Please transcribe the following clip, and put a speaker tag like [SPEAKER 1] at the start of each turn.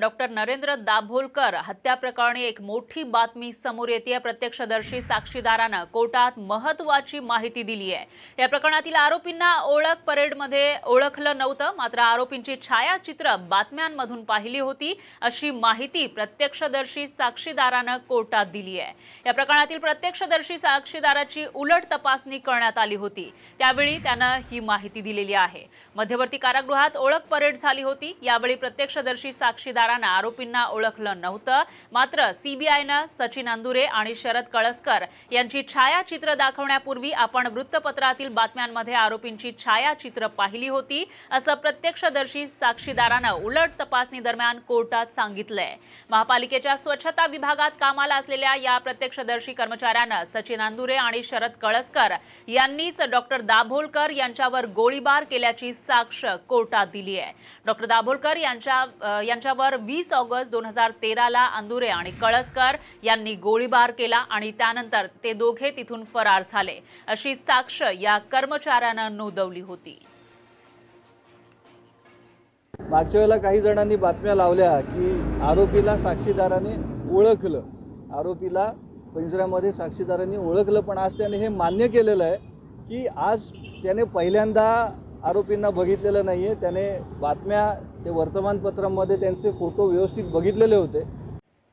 [SPEAKER 1] doctor Narendra Dabholkar हत्या प्रकरणी एक मोठी बातमी समोर येते प्रत्यक्षदर्शी साक्षीदारानं कोर्टात महत्वाची माहिती दिली आहे या प्रकरणातील आरोपींना ओळख परेड मध्ये ओळखलं नव्हतं मात्र आरोपींची छायाचित्र बातम्यांमधून पाहिली होती अशी माहिती प्रत्यक्षदर्शी साक्षीदारानं कोर्टात दिली आहे या प्रकरणातील प्रत्यक्षदर्शी साक्षीदाराची उलट तपासणी करण्यात आली होती त्यावेळी त्यानं ही माहिती दिलेली आहे मध्यवर्ती कारागृहात ओळख परेड झाली होती यावेळी प्रत्यक्षदर्शी साक्षी साक्षीदारांना आरोपींना ओळखलं नव्हतं मात्र सीबीआयनं सचिन अंदुरे आणि शरद कळसकर यांची छायाचित्र दाखवण्यापूर्वी आपण वृत्तपत्रातील बातम्यांमध्ये आरोपींची छायाचित्र पाहिली होती असं प्रत्यक्षदर्शी साक्षीदारानं उलट तपासणी दरम्यान कोर्टात सांगितलंय महापालिकेच्या स्वच्छता विभागात कामाला असलेल्या या प्रत्यक्षदर्शी कर्मचाऱ्यानं सचिन अंदुरे आणि शरद कळसकर यांनीच डॉक्टर दाभोलकर यांच्यावर गोळीबार केल्याची साक्ष कोर्टात दिली आहे डॉक्टर दाभोलकर यांच्या यांच्यावर रस्त्यावर वीस ऑगस्ट दोन हजार तेराला अंदुरे आणि कळसकर यांनी गोळीबार केला आणि त्यानंतर ते दोघे तिथून फरार झाले अशी साक्ष या कर्मचाऱ्यानं नोंदवली होती
[SPEAKER 2] मागच्या वेळेला काही जणांनी बातम्या लावल्या की आरोपीला साक्षीदाराने ओळखलं आरोपीला पिंजऱ्यामध्ये साक्षीदारांनी ओळखलं पण आज त्याने हे मान्य केलेलं आहे की आज त्याने पहिल्यांदा आरोपींना बघितलेलं नाही आहे त्याने बातम्या ते वर्तमानपत्रामध्ये त्यांचे फोटो व्यवस्थित बघितलेले होते